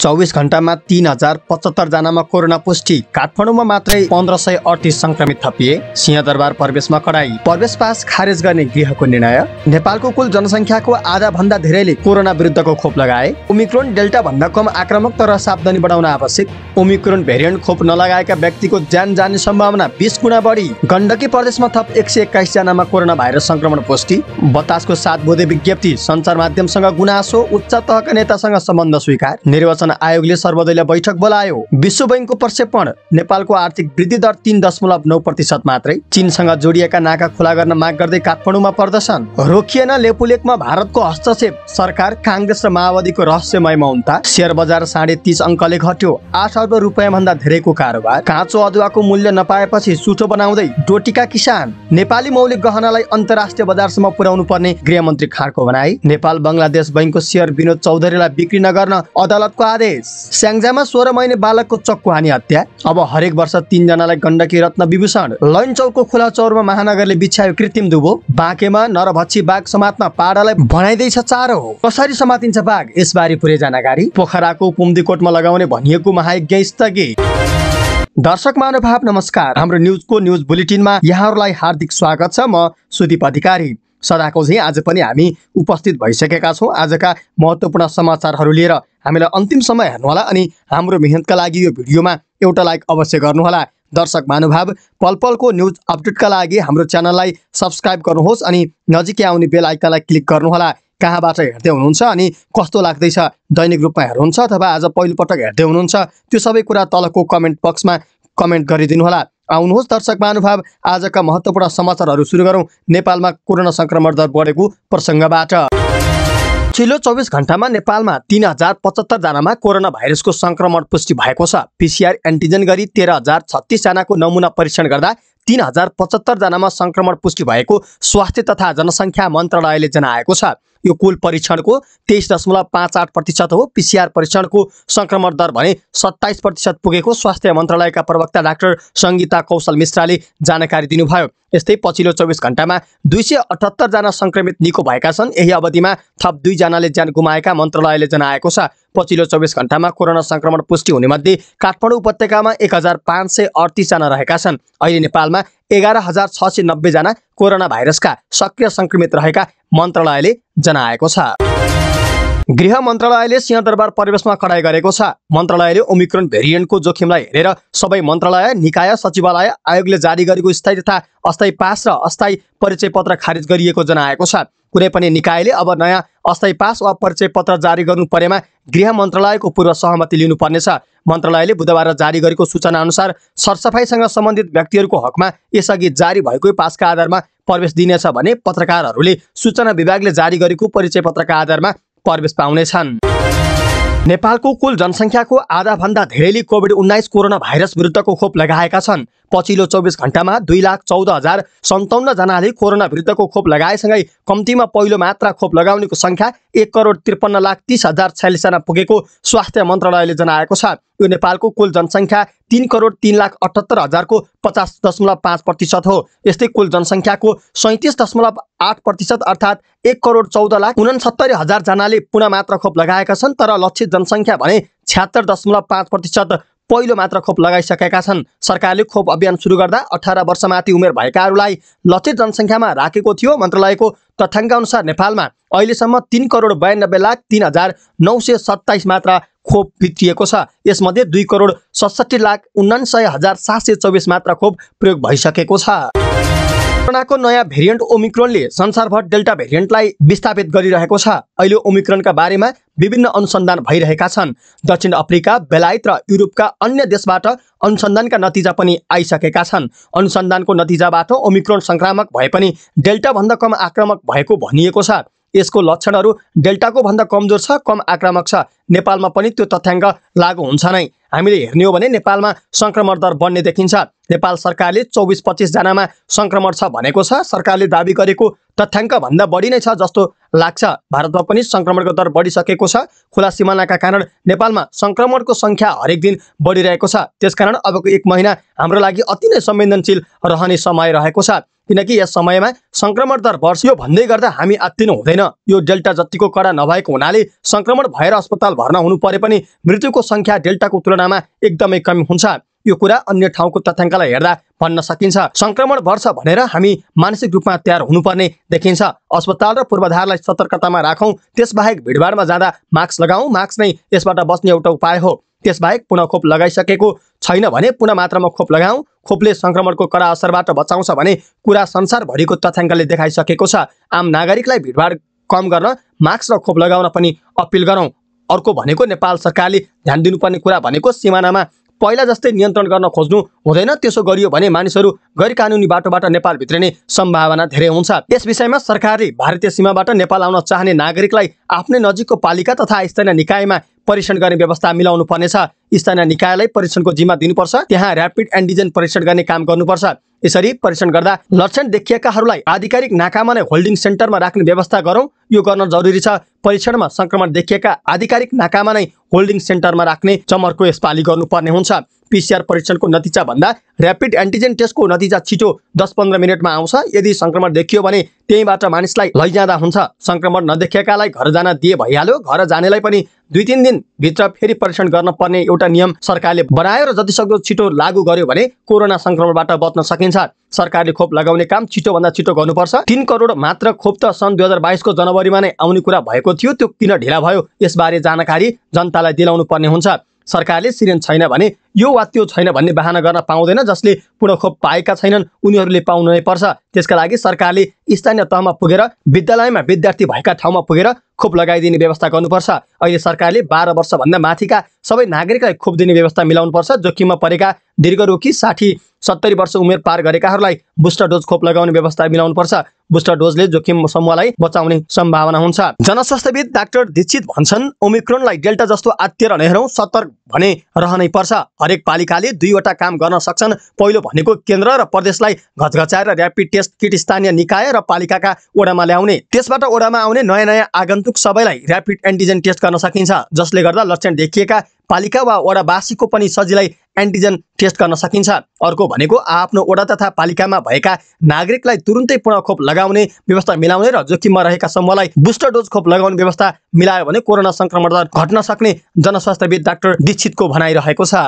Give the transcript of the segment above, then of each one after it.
चौबिस घण्टामा तिन हजार पचहत्तरजनामा कोरोना पुष्टि काठमाडौँमा मात्रै पन्ध्र सय अडतिस संक्रमित थपिए सिंहदरबार प्रवेशमा कडाई प्रवेश पास खारेज गर्ने गृहको निर्णय नेपालको कुल जनसङ्ख्याको आधा भन्दा धेरैले कोरोना विरुद्धको खोप लगाए ओमिक्रोन डेल्टा भन्दा कम आक्रमक तर सावधानी बढाउन आवश्यक ओमिक्रोन भेरिएन्ट खोप नलगाएका व्यक्तिको ज्यान जाने सम्भावना बिस गुणा बढी गण्डकी प्रदेशमा थप एक सय एक्काइसजनामा कोरोना भाइरस संक्रमण पुष्टि बतासको सात बोधे विज्ञप्ति सञ्चार माध्यमसँग गुनासो उच्च तहका नेतासँग सम्बन्ध स्वीकार निर्वाचन निर्वाचन आयोगले सर्वदलीय बैठक बोलायो विश्व बैङ्कको प्रक्षेपण नेपालको आर्थिक वृद्धि दर तिन दशमलव नौ प्रतिशत मात्रै चीनसँग जोडिएका नाका खुला गर्न माग गर्दै काठमाडौँमा प्रदर्शन रोकिएन लेपुलेकमा भारतको हस्तक्षेप सरकार काङ्ग्रेस र माओवादीको रहस्यमय मौनता सेयर बजार साढे तिस अङ्कले घट्यो आठ अर्ब रुपियाँ भन्दा धेरैको कारोबार काँचो अदुवाको मूल्य नपाएपछि सुठो बनाउँदै डोटीका किसान नेपाली मौलिक गहनालाई अन्तर्राष्ट्रिय बजारसम्म पुर्याउनु पर्ने गृह मन्त्री खाँडको भनाई नेपाल बङ्गलादेश बैङ्कको सेयर विनोद चौधरीलाई बिक्री नगर्न अदालतको आदेश स्याङ्जामा सोह्र महिने बालकको चक्कु हानी हत्या अब हरेक वर्ष तिनजनालाई गण्डकी रत्न विभूषण चौकको खुला चौरमा महानगरले बिछ्यायो कृत्रिम दुबो बाँकेमा नरभक्षी बाघ समात्न पाडालाई भनाइँदैछ चारो कसरी समातिन्छ बाघ यसबारे पुरै जानकारी पोखराको पुम्दीकोटमा लगाउने भनिएको महायज्ञ स्थगित दर्शक महानुभाव नमस्कार हाम्रो न्युजको न्युज बुलेटिनमा यहाँहरूलाई हार्दिक स्वागत छ म सुदीप अधिकारी सदाको झैँ आज पनि हामी उपस्थित भइसकेका छौँ आजका महत्त्वपूर्ण समाचारहरू लिएर हामीलाई अन्तिम समय हेर्नुहोला अनि हाम्रो मेहनतका लागि यो भिडियोमा एउटा लाइक अवश्य गर्नुहोला दर्शक महानुभाव पल पलको न्युज अपडेटका लागि हाम्रो च्यानललाई सब्सक्राइब गर्नुहोस् अनि नजिकै आउने बेल आइकनलाई क्लिक गर्नुहोला कहाँबाट हेर्दै हुनुहुन्छ अनि कस्तो लाग्दैछ दैनिक रूपमा हेर्नुहुन्छ अथवा आज पहिलोपटक हेर्दै हुनुहुन्छ त्यो सबै कुरा तलको कमेन्ट बक्समा कमेन्ट गरिदिनुहोला आउनुहोस् दर्शक महानुभाव आजका महत्त्वपूर्ण समाचारहरू सुरु गरौँ नेपालमा कोरोना सङ्क्रमण दर बढेको प्रसङ्गबाट पछिल्लो चौबिस घन्टामा नेपालमा तिन हजार पचहत्तरजनामा कोरोना भाइरसको सङ्क्रमण पुष्टि भएको छ पिसिआर एन्टिजेन गरी तेह्र हजार छत्तिसजनाको नमुना परीक्षण गर्दा तिन हजार पचहत्तरजनामा सङ्क्रमण पुष्टि भएको स्वास्थ्य तथा जनसङ्ख्या मन्त्रालयले जनाएको छ यो कुल परीक्षणको तेइस दशमलव पाँच आठ प्रतिशत हो पिसिआर परीक्षणको सङ्क्रमण दर भने सत्ताइस प्रतिशत पुगेको स्वास्थ्य मन्त्रालयका प्रवक्ता डाक्टर सङ्गीता कौशल मिश्राले जानकारी दिनुभयो यस्तै पछिल्लो चौबिस घन्टामा दुई सय अठहत्तरजना सङ्क्रमित निको भएका छन् यही अवधिमा थप दुईजनाले ज्यान गुमाएका मन्त्रालयले जनाएको छ पछिल्लो चौबिस घन्टामा कोरोना सङ्क्रमण पुष्टि हुनेमध्ये काठमाडौँ उपत्यकामा एक हजार पाँच सय अडतिसजना रहेका छन् अहिले नेपालमा एघार हजार छ सय नब्बेजना कोरोना भाइरसका सक्रिय संक्रमित रहेका मन्त्रालयले जनाएको छ गृह मन्त्रालयले सिंहदरबार परिवेशमा कडाई गरेको छ मन्त्रालयले ओमिक्रोन भेरिएन्टको जोखिमलाई हेरेर सबै मन्त्रालय निकाय सचिवालय आयोगले जारी गरेको स्थायी तथा अस्थायी पास र अस्थायी परिचय पत्र खारिज गरिएको जनाएको छ कुनै पनि निकायले अब नयाँ अस्थायी पास वा परिचय पत्र जारी गर्नु परेमा गृह मन्त्रालयको पूर्व सहमति लिनुपर्नेछ मन्त्रालयले बुधबार जारी गरेको सूचना अनुसार सरसफाइसँग सम्बन्धित व्यक्तिहरूको हकमा यसअघि जारी भएकै पासका आधारमा प्रवेश दिनेछ भने पत्रकारहरूले सूचना विभागले जारी गरेको परिचय पत्रका आधारमा प्रवेश पाउनेछन् नेपालको कुल जनसङ्ख्याको आधाभन्दा धेरैले कोभिड उन्नाइस कोरोना भाइरस विरुद्धको खोप लगाएका छन् पछिल्लो चौबिस घन्टामा दुई लाख चौध हजार सन्ताउन्नजनाले कोरोना विरुद्धको खोप लगाएसँगै कम्तीमा पहिलो मात्रा खोप लगाउनेको सङ्ख्या एक करोड त्रिपन्न लाख तिस हजार छयालिसजना पुगेको स्वास्थ्य मन्त्रालयले जनाएको छ यो नेपालको कुल जनसङ्ख्या तिन करोड तिन लाख अठहत्तर हजारको पचास दशमलव पाँच प्रतिशत हो यस्तै कुल जनसङ्ख्याको सैँतिस दशमलव आठ प्रतिशत अर्थात् एक करोड चौध लाख उनसत्तरी हजारजनाले पुनः मात्र खोप लगाएका छन् तर लक्षित जनसङ्ख्या भने छ्यात्तर दशमलव पाँच प्रतिशत पहिलो मात्र खोप लगाइसकेका छन् सरकारले खोप अभियान सुरु गर्दा अठार वर्षमाथि उमेर भएकाहरूलाई लक्षित जनसङ्ख्यामा राखेको थियो मन्त्रालयको तथ्याङ्कअनुसार नेपालमा अहिलेसम्म तिन करोड बयानब्बे लाख तिन हजार नौ सय सत्ताइस मात्र खोप भित्रिएको छ यसमध्ये दुई करोड सडसठी लाख सय हजार सात सय चौबिस मात्र खोप प्रयोग भइसकेको छ कोरोनाको नयाँ भेरिएन्ट ओमिक्रोनले संसारभर डेल्टा भेरिएन्टलाई विस्थापित गरिरहेको छ अहिले ओमिक्रोनका बारेमा विभिन्न अनुसन्धान भइरहेका छन् दक्षिण अफ्रिका बेलायत र युरोपका अन्य देशबाट अनुसन्धानका नतिजा पनि आइसकेका छन् अनुसन्धानको नतिजाबाट ओमिक्रोन सङ्क्रामक भए पनि डेल्टाभन्दा कम आक्रामक भएको भनिएको छ यसको लक्षणहरू डेल्टाको भन्दा कमजोर छ कम आक्रामक छ नेपालमा पनि त्यो तथ्याङ्क लागू हुन्छ नै हामीले हेर्ने हो भने नेपालमा सङ्क्रमण दर बढ्ने देखिन्छ नेपाल सरकारले चौबिस पच्चिसजनामा सङ्क्रमण छ भनेको छ सरकारले दावी गरेको तथ्याङ्कभन्दा बढी नै छ जस्तो लाग्छ भारतमा पनि सङ्क्रमणको दर बढिसकेको छ खुला सिमानाका कारण नेपालमा सङ्क्रमणको सङ्ख्या हरेक दिन बढिरहेको छ त्यसकारण अबको एक महिना हाम्रो लागि अति नै संवेदनशील रहने समय रहेको छ किनकि यस समयमा संक्रमण दर यो भन्दै गर्दा हामी आत्तिनु हुँदैन यो डेल्टा जतिको कडा नभएको हुनाले संक्रमण भएर अस्पताल भर्ना हुनु परे पनि मृत्युको संख्या डेल्टाको तुलनामा एकदमै कम हुन्छ यो कुरा अन्य ठाउँको तथ्याङ्कलाई हेर्दा भन्न सकिन्छ संक्रमण बढ्छ भनेर हामी मानसिक रूपमा तयार हुनुपर्ने देखिन्छ अस्पताल र पूर्वाधारलाई सतर्कतामा राखौँ त्यसबाहेक भिडभाडमा जाँदा मास्क लगाऊ मास्क नै यसबाट बस्ने एउटा उपाय हो त्यसबाहेक पुनः खोप लगाइसकेको छैन भने पुनः मात्रामा खोप लगाऊ खोपले सङ्क्रमणको कडा असरबाट बचाउँछ भने कुरा संसारभरिको तथ्याङ्कले देखाइसकेको छ आम नागरिकलाई भिडभाड कम गर्न मास्क र खोप लगाउन पनि अपिल गरौँ अर्को भनेको नेपाल सरकारले ध्यान दिनुपर्ने कुरा भनेको सिमानामा पहिला जस्तै नियन्त्रण गर्न खोज्नु हुँदैन त्यसो गरियो भने मानिसहरू गैर कानुनी बाटोबाट नेपाल भित्रिने सम्भावना धेरै हुन्छ यस विषयमा सरकारले भारतीय सीमाबाट नेपाल आउन चाहने नागरिकलाई आफ्नै नजिकको पालिका तथा स्थानीय निकायमा परीक्षण गर्ने व्यवस्था मिलाउनु पर्नेछ स्थानीय निकायलाई परीक्षणको जिम्मा दिनुपर्छ त्यहाँ ऱ्यापिड एन्टिजेन परीक्षण गर्ने काम गर्नुपर्छ यसरी परीक्षण गर्दा लक्षण देखिएकाहरूलाई आधिकारिक नाकामा नै होल्डिङ सेन्टरमा राख्ने व्यवस्था गरौँ यो गर्न जरुरी छ परीक्षणमा सङ्क्रमण देखिएका आधिकारिक नाकामा नै होल्डिङ सेन्टरमा राख्ने चमरको यसपालि गर्नुपर्ने हुन्छ पिसिआर परीक्षणको नतिजा भन्दा ऱ्यापिड एन्टिजेन टेस्टको नतिजा छिटो दस पन्ध्र मिनटमा आउँछ यदि सङ्क्रमण देखियो भने त्यहीँबाट मानिसलाई लैजाँदा हुन्छ सङ्क्रमण नदेखिएकालाई घर जान दिए भइहाल्यो घर जानेलाई पनि दुई तिन दिनभित्र फेरि परीक्षण गर्न पर्ने एउटा नियम सरकारले बनायो र जतिसक्दो छिटो लागू गर्यो भने कोरोना सङ्क्रमणबाट बच्न सकिन्छ सरकारले खोप लगाउने काम छिटोभन्दा छिटो गर्नुपर्छ तिन करोड मात्र खोप त सन् दुई हजार बाइसको जनवरीमा नै आउने कुरा भएको थियो त्यो किन ढिला भयो यसबारे जानकारी जनतालाई दिलाउनु पर्ने हुन्छ सरकारले सिरियन छैन भने यो वा त्यो छैन भन्ने बाहना गर्न पाउँदैन जसले पुनखोप पाएका छैनन् उनीहरूले पाउनु नै पर्छ त्यसका लागि सरकारले स्थानीय तहमा पुगेर विद्यालयमा विद्यार्थी भएका ठाउँमा पुगेर खोप लगाइदिने व्यवस्था गर्नुपर्छ अहिले सरकारले बाह्र वर्षभन्दा माथिका सबै नागरिकलाई खोप दिने व्यवस्था मिलाउनुपर्छ जोखिममा परेका दीर्घरोगी साठी सत्तरी वर्ष उमेर पार गरेकाहरूलाई बुस्टर डोज खोप लगाउने व्यवस्था मिलाउनु पर्छ बुस्टर डोजले जोखिम समूहलाई बचाउने सम्भावना हुन्छ जनस्वास्थ्यविद डाक्टर दीक्षित भन्छन् ओमिक्रोनलाई डेल्टा जस्तो आत्तिर नहेरौँ सतर्क भने रहनै पर्छ हरेक पालिकाले दुईवटा काम गर्न सक्छन् पहिलो भनेको केन्द्र र प्रदेशलाई घचघचाएर ऱ्यापिड टेस्ट किट स्थानीय निकाय र पालिकाका ओडामा ल्याउने त्यसबाट ओडामा आउने नयाँ नयाँ आगन्तुक सबैलाई ऱ्यापिड एन्टिजेन टेस्ट गर्न सकिन्छ जसले गर्दा लक्षण देखिएका पालिका वा वडावासीको पनि सजिलै एन्टिजेन टेस्ट गर्न सकिन्छ अर्को भनेको आफ्नो वडा तथा पालिकामा भएका नागरिकलाई तुरुन्तै पुनः खोप लगाउने व्यवस्था मिलाउने र जोखिममा रहेका समूहलाई बुस्टर डोज खोप लगाउने व्यवस्था मिलायो भने कोरोना संक्रमण दर घट्न सक्ने जनस्वास्थ्यविद डाक्टर दीक्षितको भनाइरहेको छ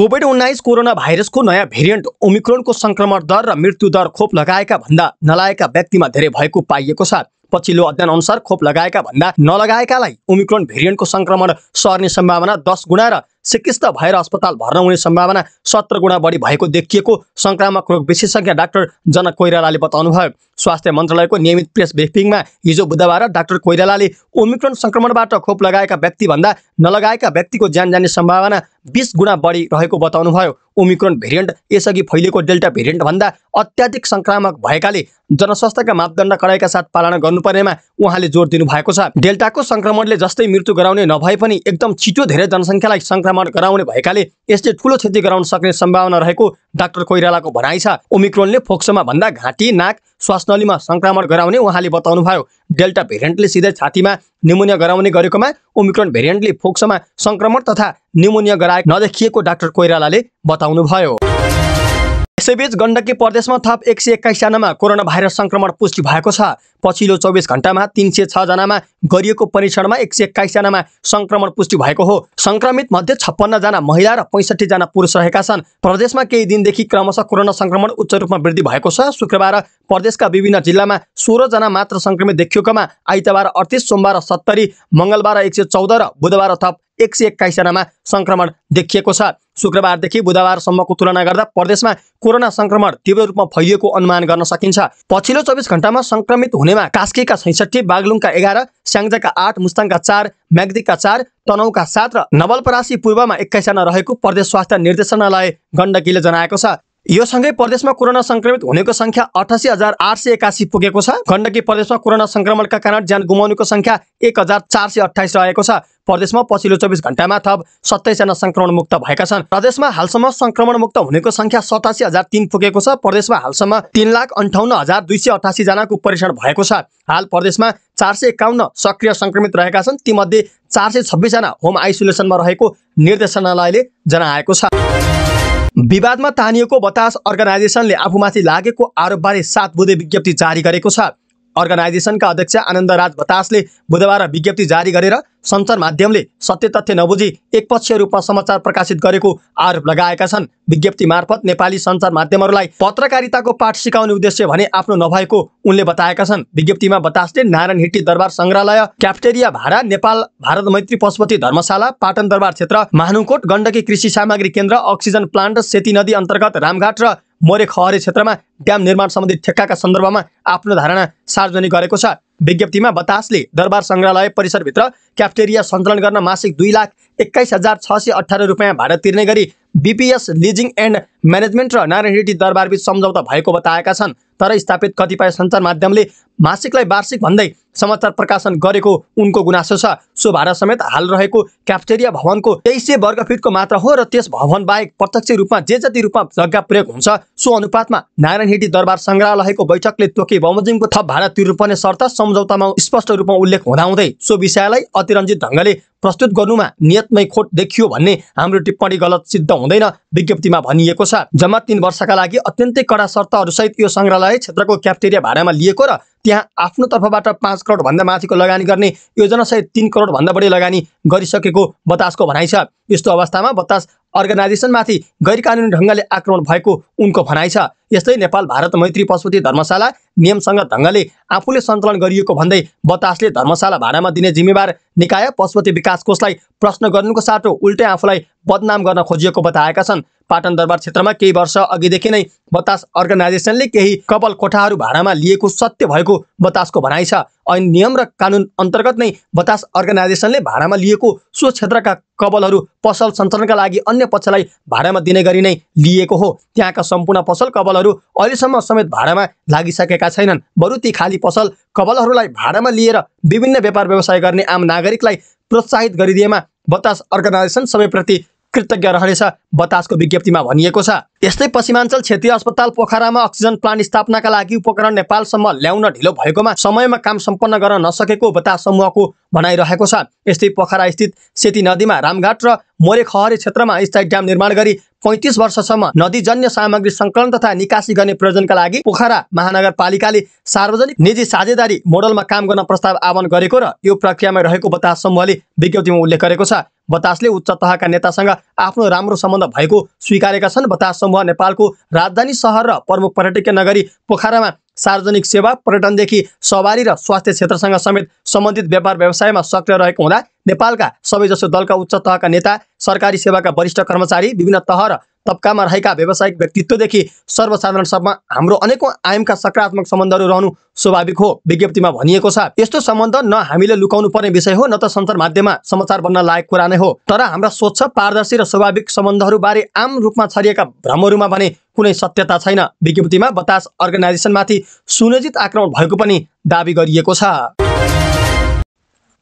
कोभिड उन्नाइस कोरोना भाइरसको नयाँ भेरिएन्ट ओमिक्रोनको संक्रमण दर र मृत्यु दर खोप लगाएका भन्दा नलाएका व्यक्तिमा धेरै भएको पाइएको छ पछिल्लो अध्ययन अनुसार खोप लगाएका भन्दा नलगाएकालाई ओमिक्रोन भेरिएन्टको संक्रमण सर्ने सम्भावना दस गुणा र चिकित्स भएर अस्पताल भर्ना हुने सम्भावना सत्र गुणा बढी भएको देखिएको संक्रामक रोग विशेषज्ञ डाक्टर जनक कोइरालाले बताउनुभयो स्वास्थ्य मन्त्रालयको नियमित प्रेस ब्रिफिङमा हिजो बुधबार डाक्टर कोइरालाले ओमिक्रोन सङ्क्रमणबाट खोप लगाएका व्यक्तिभन्दा नलगाएका व्यक्तिको ज्यान जाने सम्भावना बिस गुणा बढी रहेको बताउनुभयो ओमिक्रोन भेरिएन्ट यसअघि फैलिएको डेल्टा भेरिएन्टभन्दा अत्याधिक सङ्क्रामक भएकाले जनस्वास्थ्यका मापदण्ड कडाइका साथ पालना गर्नुपर्नेमा उहाँले जोड दिनुभएको छ डेल्टाको सङ्क्रमणले जस्तै मृत्यु गराउने नभए पनि एकदम छिटो धेरै जनसङ्ख्यालाई सङ्क्रमण गराउने भएकाले यसले ठुलो क्षति गराउन सक्ने सम्भावना रहेको डाक्टर कोइरालाको भनाइ छ ओमिक्रोनले फोक्सोमा भन्दा घाँटी नाक श्वासनलीमा सङ्क्रमण गराउने उहाँले बताउनुभयो डेल्टा भेरिएन्टले सिधै छातीमा निमोनिया गराउने गरेकोमा ओमिक्रोन भेरिएन्टले फोक्सोमा सङ्क्रमण तथा निमोनिया गराए नदेखिएको डाक्टर कोइरालाले बताउनुभयो यसैबीच गण्डकी प्रदेशमा थप एक सय एक्काइसजनामा कोरोना भाइरस संक्रमण पुष्टि भएको छ पछिल्लो चौबिस घन्टामा तिन सय छजनामा गरिएको परीक्षणमा एक सय एक्काइसजनामा सङ्क्रमण पुष्टि भएको हो सङ्क्रमित मध्ये छप्पन्नजना महिला र पैँसठीजना पुरुष रहेका छन् प्रदेशमा केही दिनदेखि क्रमशः कोरोना संक्रमण उच्च रूपमा वृद्धि भएको छ शुक्रबार प्रदेशका विभिन्न जिल्लामा सोह्रजना मात्र संक्रमित देखिएकोमा आइतबार अडतिस सोमबार सत्तरी मङ्गलबार एक सय चौध र बुधबार थप एक सय एक्काइसजनामा सङ्क्रमण देखिएको छ शुक्रबारदेखि बुधबारसम्मको तुलना गर्दा प्रदेशमा कोरोना सङ्क्रमण तीव्र रूपमा फैलिएको अनुमान गर्न सकिन्छ पछिल्लो चौबिस घण्टामा सङ्क्रमित हुनेमा कास्कीका छैसठी बागलुङका एघार स्याङ्जाका आठ मुस्ताङका चार म्याग्दीका चार तनौका सात र नवलपरासी पूर्वमा एक्काइसजना रहेको प्रदेश स्वास्थ्य निर्देशनालय गण्डकीले जनाएको छ यो सँगै प्रदेशमा कोरोना संक्रमित हुनेको संख्या अठासी हजार आठ सय एकासी पुगेको छ गण्डकी प्रदेशमा कोरोना संक्रमणका कारण ज्यान गुमाउनेको संख्या एक हजार चार सय अठाइस रहेको छ प्रदेशमा पछिल्लो चौबिस घण्टामा थप सत्ताइसजना सङ्क्रमण मुक्त भएका छन् प्रदेशमा हालसम्म सङ्क्रमण मुक्त हुनेको संख्या सतासी हजार तिन पुगेको छ प्रदेशमा हालसम्म तिन लाख अन्ठाउन्न हजार दुई सय अठासी जनाको परीक्षण भएको छ हाल प्रदेशमा चार सय एकाउन्न सक्रिय संक्रमित रहेका छन् तीमध्ये चार सय छब्बिसजना होम आइसोलेसनमा रहेको निर्देशनालयले जनाएको छ विवादमा तानिएको बतास अर्गनाइजेसनले आफूमाथि लागेको आरोपबारे सात बुधे विज्ञप्ति जारी गरेको छ अर्गनाइजेसनका अध्यक्ष आनन्द राज बतासले बुधबार विज्ञप्ति जारी गरेर सञ्चार माध्यमले सत्य तथ्य नबुझी एकपक्षीय रूपमा समाचार प्रकाशित गरेको आरोप लगाएका छन् विज्ञप्ति मार्फत नेपाली सञ्चार माध्यमहरूलाई पत्रकारिताको पाठ सिकाउने उद्देश्य भने आफ्नो नभएको उनले बताएका छन् विज्ञप्तिमा बतासले नारायण हिटी दरबार सङ्ग्रहालय क्याप्टेरिया भाडा नेपाल भारत मैत्री पशुपति धर्मशाला पाटन दरबार क्षेत्र महानुकोट गण्डकी कृषि सामग्री केन्द्र अक्सिजन प्लान्ट सेती नदी अन्तर्गत रामघाट र मोरे खहरी क्षेत्रमा ड्याम निर्माण सम्बन्धी ठेक्काका सन्दर्भमा आफ्नो धारणा सार्वजनिक गरेको छ विज्ञप्तिमा बतासले दरबार सङ्ग्रहालय परिसरभित्र क्याफ्टेरिया सञ्चालन गर्न मासिक दुई लाख एक्काइस हजार छ सय अठार रुपियाँ भाडा तिर्ने गरी बिपिएस लिजिङ एन्ड म्यानेजमेन्ट र नारायण रेड्डी दरबारबीच सम्झौता भएको बताएका छन् तर स्थापित कतिपय सञ्चार माध्यमले मासिकलाई वार्षिक भन्दै समाचार प्रकाशन गरेको उनको गुनासो छ सो भाडा समेत हाल रहेको क्याफेटेरिया भवनको तेइस सय वर्ग फिटको मात्र हो र त्यस भवन बाहेक प्रत्यक्ष रूपमा जे जति रूपमा जग्गा प्रयोग हुन्छ सो अनुपातमा नारायण हेटी दरबार सङ्ग्रहालयको बैठकले तोके बमोजिमको थप भाडा तिर्नुपर्ने शर्त सम्झौतामा स्पष्ट रूपमा उल्लेख हुँदाहुँदै सो विषयलाई अतिरञ्जित ढङ्गले प्रस्तुत गर्नुमा नियतमै खोट देखियो भन्ने हाम्रो टिप्पणी गलत सिद्ध हुँदैन विज्ञप्तिमा भनिएको छ जम्मा तिन वर्षका लागि अत्यन्तै कडा शर्तहरूसहित यो सङ्ग्रहालय क्षेत्रको क्याप्टेरिया भाडामा लिएको र त्यहाँ आफ्नो तर्फबाट पाँच करोडभन्दा माथिको लगानी गर्ने योजनासहित तिन करोडभन्दा बढी लगानी गरिसकेको बतासको भनाइ छ यस्तो अवस्थामा बतास अर्गनाइजेसनमाथि गैर कानुनी ढङ्गले आक्रमण भएको उनको भनाइ छ यस्तै नेपाल भारत मैत्री पशुपति धर्मशाला नियमसँग ढङ्गले आफूले सञ्चालन गरिएको भन्दै बतासले धर्मशाला भाडामा दिने जिम्मेवार निकाय पशुपति विकास कोषलाई प्रश्न गर्नुको साटो उल्टै आफूलाई बदनाम गर्न खोजिएको बताएका छन् पाटन दरबार क्षेत्रमा केही वर्ष अघिदेखि नै बतास अर्गनाइजेसनले केही कपाल कोठाहरू भाडामा लिएको सत्य भएको बतासको भनाइ छ ऐन नियम र कानुन अन्तर्गत नै बतास अर्गनाइजेसनले भाडामा लिएको सो क्षेत्रका कबलहरू पसल सञ्चालनका लागि अन्य पक्षलाई भाडामा दिने गरी नै लिएको हो त्यहाँका सम्पूर्ण पसल कबलहरू अहिलेसम्म समेत भाडामा लागिसकेका छैनन् बरु ती खाली पसल कबलहरूलाई भाडामा लिएर विभिन्न व्यापार व्यवसाय गर्ने आम नागरिकलाई प्रोत्साहित गरिदिएमा बतास अर्गनाइजेसन सबैप्रति कृतज्ञ रहनेछ बतासको विज्ञप्तिमा भनिएको छ यस्तै पश्चिमाञ्चल क्षेत्रीय अस्पताल पोखरामा अक्सिजन प्लान्ट स्थापनाका लागि उपकरण नेपालसम्म ल्याउन ढिलो भएकोमा समयमा काम सम्पन्न गर्न नसकेको बतास समूहको भनाइरहेको छ यस्तै पोखरा स्थित सेती नदीमा रामघाट र मोरेखहरी क्षेत्रमा स्थायी ड्याम निर्माण गरी पैँतिस वर्षसम्म नदीजन्य सामग्री सङ्कलन तथा निकासी गर्ने प्रयोजनका लागि पोखरा महानगरपालिकाले सार्वजनिक निजी साझेदारी मोडलमा काम गर्न प्रस्ताव आह्वान गरेको र यो प्रक्रियामा रहेको बतास समूहले विज्ञप्तिमा उल्लेख गरेको छ बतासले उच्च तहका नेतासँग आफ्नो राम्रो सम्बन्ध भएको स्वीकारेका छन् बतास समूह नेपालको राजधानी सहर र प्रमुख पर्यटकीय नगरी पोखरामा सार्वजनिक सेवा पर्यटनदेखि सवारी र स्वास्थ्य क्षेत्रसँग समेत सम्बन्धित व्यापार व्यवसायमा सक्रिय रहेको हुँदा नेपालका सबैजसो दलका उच्च तहका नेता सरकारी सेवाका वरिष्ठ कर्मचारी विभिन्न तह र तबकामा रहेका व्यावसायिक व्यक्तित्वदेखि सर्वसाधारणसम्म हाम्रो अनेकौँ आयामका सकारात्मक सम्बन्धहरू रहनु स्वाभाविक हो विज्ञप्तिमा भनिएको छ यस्तो सम्बन्ध न हामीले लुकाउनु पर्ने विषय हो न त सञ्चार माध्यममा समाचार बन्न लायक कुरा नै हो तर हाम्रा स्वच्छ पारदर्शी र स्वाभाविक सम्बन्धहरूबारे आम रूपमा छरिएका भ्रमहरूमा भने कुनै सत्यता छैन विज्ञप्तिमा बतास अर्गनाइजेसनमाथि सुनियोजित आक्रमण भएको पनि दावी गरिएको छ